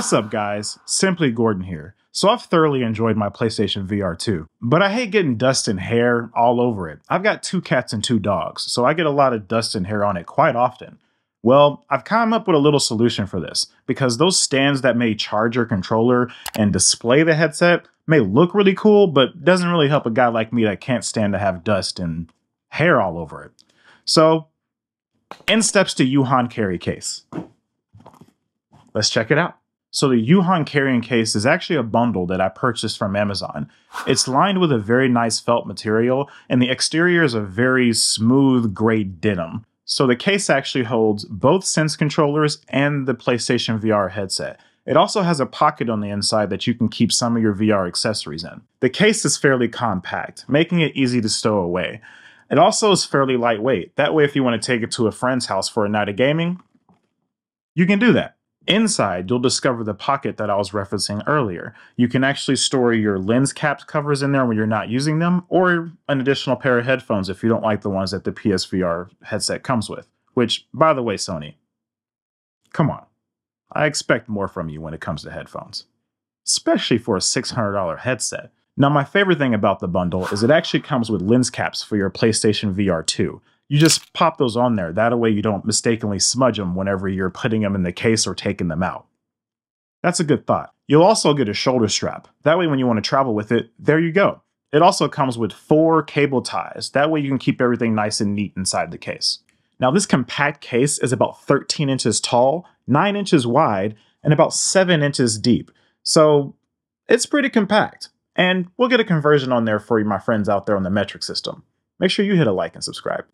What's up, guys? Simply Gordon here. So I've thoroughly enjoyed my PlayStation VR 2, but I hate getting dust and hair all over it. I've got two cats and two dogs, so I get a lot of dust and hair on it quite often. Well, I've come up with a little solution for this, because those stands that may charge your controller and display the headset may look really cool, but doesn't really help a guy like me that can't stand to have dust and hair all over it. So, in steps to Yuhan carry case. Let's check it out. So the Yuhan carrying case is actually a bundle that I purchased from Amazon. It's lined with a very nice felt material, and the exterior is a very smooth gray denim. So the case actually holds both Sense controllers and the PlayStation VR headset. It also has a pocket on the inside that you can keep some of your VR accessories in. The case is fairly compact, making it easy to stow away. It also is fairly lightweight. That way, if you want to take it to a friend's house for a night of gaming, you can do that. Inside, you'll discover the pocket that I was referencing earlier. You can actually store your lens caps covers in there when you're not using them, or an additional pair of headphones if you don't like the ones that the PSVR headset comes with. Which, by the way, Sony, come on. I expect more from you when it comes to headphones, especially for a $600 headset. Now, my favorite thing about the bundle is it actually comes with lens caps for your PlayStation VR 2 you just pop those on there. That way you don't mistakenly smudge them whenever you're putting them in the case or taking them out. That's a good thought. You'll also get a shoulder strap. That way when you want to travel with it, there you go. It also comes with four cable ties. That way you can keep everything nice and neat inside the case. Now this compact case is about 13 inches tall, 9 inches wide, and about 7 inches deep. So it's pretty compact. And we'll get a conversion on there for you my friends out there on the metric system. Make sure you hit a like and subscribe.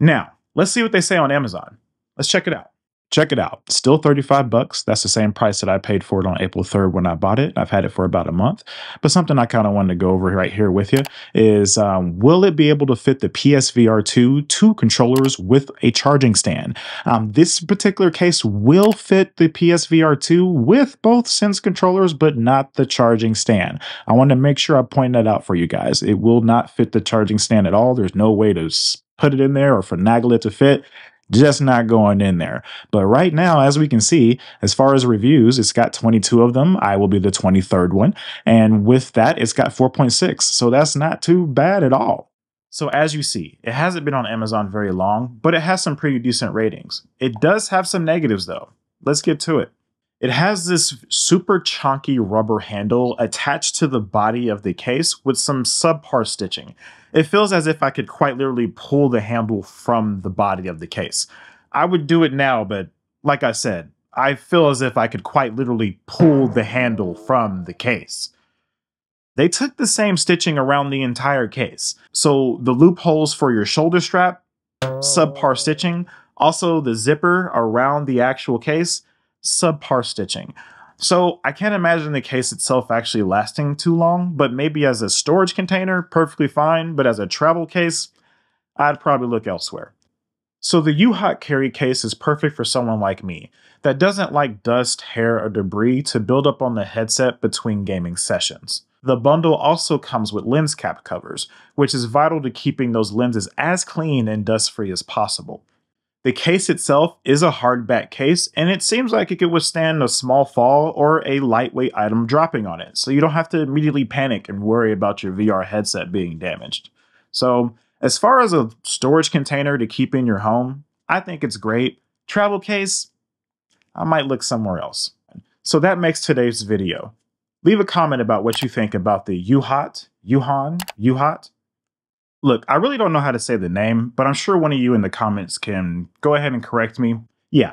Now, let's see what they say on Amazon. Let's check it out. Check it out. Still 35 bucks. That's the same price that I paid for it on April 3rd when I bought it. I've had it for about a month. But something I kind of wanted to go over right here with you is um, will it be able to fit the PSVR 2 two controllers with a charging stand? Um, this particular case will fit the PSVR 2 with both Sense controllers, but not the charging stand. I want to make sure I point that out for you guys. It will not fit the charging stand at all. There's no way to put it in there or finagle it to fit just not going in there. But right now, as we can see, as far as reviews, it's got 22 of them. I will be the 23rd one. And with that, it's got 4.6. So that's not too bad at all. So as you see, it hasn't been on Amazon very long, but it has some pretty decent ratings. It does have some negatives though. Let's get to it. It has this super chunky rubber handle attached to the body of the case with some subpar stitching it feels as if I could quite literally pull the handle from the body of the case. I would do it now, but like I said, I feel as if I could quite literally pull the handle from the case. They took the same stitching around the entire case, so the loopholes for your shoulder strap, subpar stitching, also the zipper around the actual case, subpar stitching. So I can't imagine the case itself actually lasting too long, but maybe as a storage container, perfectly fine, but as a travel case, I'd probably look elsewhere. So the UHOT carry case is perfect for someone like me that doesn't like dust, hair, or debris to build up on the headset between gaming sessions. The bundle also comes with lens cap covers, which is vital to keeping those lenses as clean and dust free as possible. The case itself is a hardback case, and it seems like it could withstand a small fall or a lightweight item dropping on it, so you don't have to immediately panic and worry about your VR headset being damaged. So, as far as a storage container to keep in your home, I think it's great. Travel case, I might look somewhere else. So that makes today's video. Leave a comment about what you think about the UHOT, UHON, UHOT, Look, I really don't know how to say the name, but I'm sure one of you in the comments can go ahead and correct me. Yeah,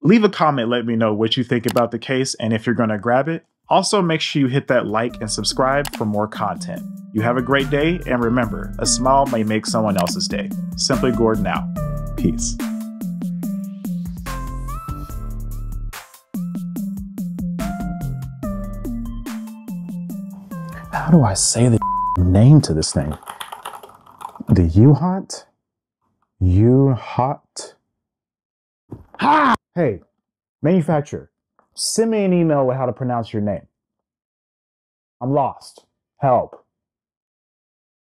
leave a comment, let me know what you think about the case and if you're going to grab it. Also, make sure you hit that like and subscribe for more content. You have a great day, and remember, a smile may make someone else's day. Simply Gordon out. Peace. How do I say the name to this thing? The you hot? You hot? Ha! Hey, manufacturer, send me an email with how to pronounce your name. I'm lost. Help.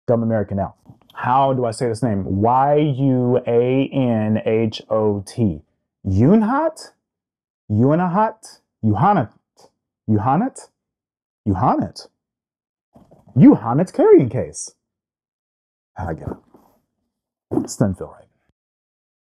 Dumb American now. How do I say this name? Y U A N H O T. Yunhat? Yunahat? Yuhanat? Yuhanat? Yuhanat? Yuhanat carrying case. I get it. It's thin film, right?